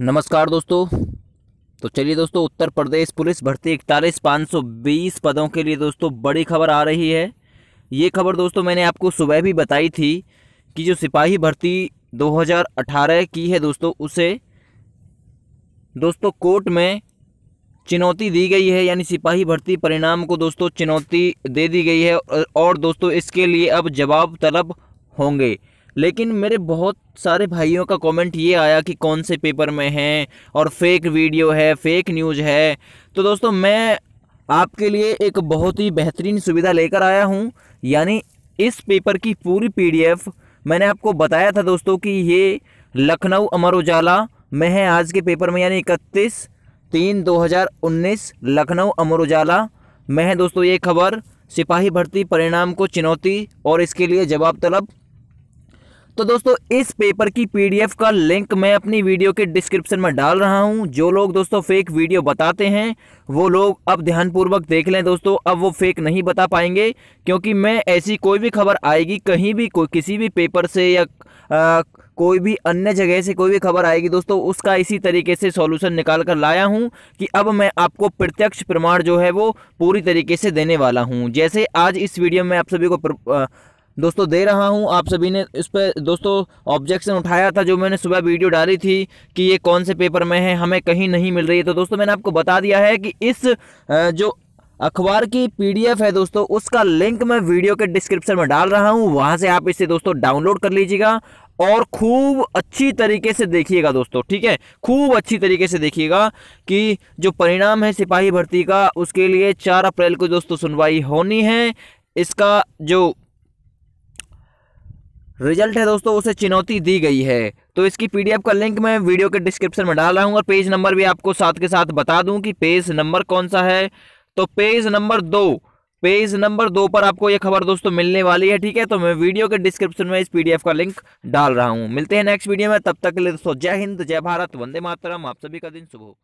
नमस्कार दोस्तों तो चलिए दोस्तों उत्तर प्रदेश पुलिस भर्ती इकतालीस पाँच सौ बीस पदों के लिए दोस्तों बड़ी खबर आ रही है ये खबर दोस्तों मैंने आपको सुबह भी बताई थी कि जो सिपाही भर्ती 2018 की है दोस्तों उसे दोस्तों कोर्ट में चुनौती दी गई है यानी सिपाही भर्ती परिणाम को दोस्तों चुनौती दे दी गई है और दोस्तों इसके लिए अब जवाब तलब होंगे लेकिन मेरे बहुत सारे भाइयों का कमेंट ये आया कि कौन से पेपर में हैं और फेक वीडियो है फेक न्यूज़ है तो दोस्तों मैं आपके लिए एक बहुत ही बेहतरीन सुविधा लेकर आया हूँ यानी इस पेपर की पूरी पीडीएफ मैंने आपको बताया था दोस्तों कि ये लखनऊ अमर उजाला में है आज के पेपर में यानी इकतीस तीन दो हज़ार उन्नीस लखनऊ अमर उजाला में है दोस्तों ये खबर सिपाही भर्ती परिणाम को चुनौती और इसके लिए जवाब तलब तो दोस्तों इस पेपर की पीडीएफ का लिंक मैं अपनी वीडियो के डिस्क्रिप्शन में डाल रहा हूं जो लोग दोस्तों फेक वीडियो बताते हैं वो लोग अब ध्यानपूर्वक देख लें दोस्तों अब वो फेक नहीं बता पाएंगे क्योंकि मैं ऐसी कोई भी खबर आएगी कहीं भी कोई किसी भी पेपर से या आ, कोई भी अन्य जगह से कोई भी खबर आएगी दोस्तों उसका इसी तरीके से सॉल्यूशन निकाल कर लाया हूं कि अब मैं आपको प्रत्यक्ष प्रमाण जो है वो पूरी तरीके से देने वाला हूं जैसे आज इस वीडियो में आप सभी को प्र... आ, दोस्तों दे रहा हूँ आप सभी ने इस पर दोस्तों ऑब्जेक्शन उठाया था जो मैंने सुबह वीडियो डाली थी कि ये कौन से पेपर में है हमें कहीं नहीं मिल रही है तो दोस्तों मैंने आपको बता दिया है कि इस जो अखबार की पीडीएफ है दोस्तों उसका लिंक मैं वीडियो के डिस्क्रिप्शन में डाल रहा हूँ वहाँ से आप इसे दोस्तों डाउनलोड कर लीजिएगा और खूब अच्छी तरीके से देखिएगा दोस्तों ठीक है खूब अच्छी तरीके से देखिएगा कि जो परिणाम है सिपाही भर्ती का उसके लिए चार अप्रैल को दोस्तों सुनवाई होनी है इसका जो रिजल्ट है दोस्तों उसे चुनौती दी गई है तो इसकी पीडीएफ का लिंक मैं वीडियो के डिस्क्रिप्शन में डाल रहा हूँ और पेज नंबर भी आपको साथ के साथ बता दूँ कि पेज नंबर कौन सा है तो पेज नंबर दो पेज नंबर दो पर आपको ये खबर दोस्तों मिलने वाली है ठीक है तो मैं वीडियो के डिस्क्रिप्शन में इस पीडीएफ का लिंक डाल रहा हूँ मिलते हैं नेक्स्ट वीडियो में तब तक के लिए दोस्तों जय हिंद जय भारत वंदे मातरम आप सभी का दिन सुबह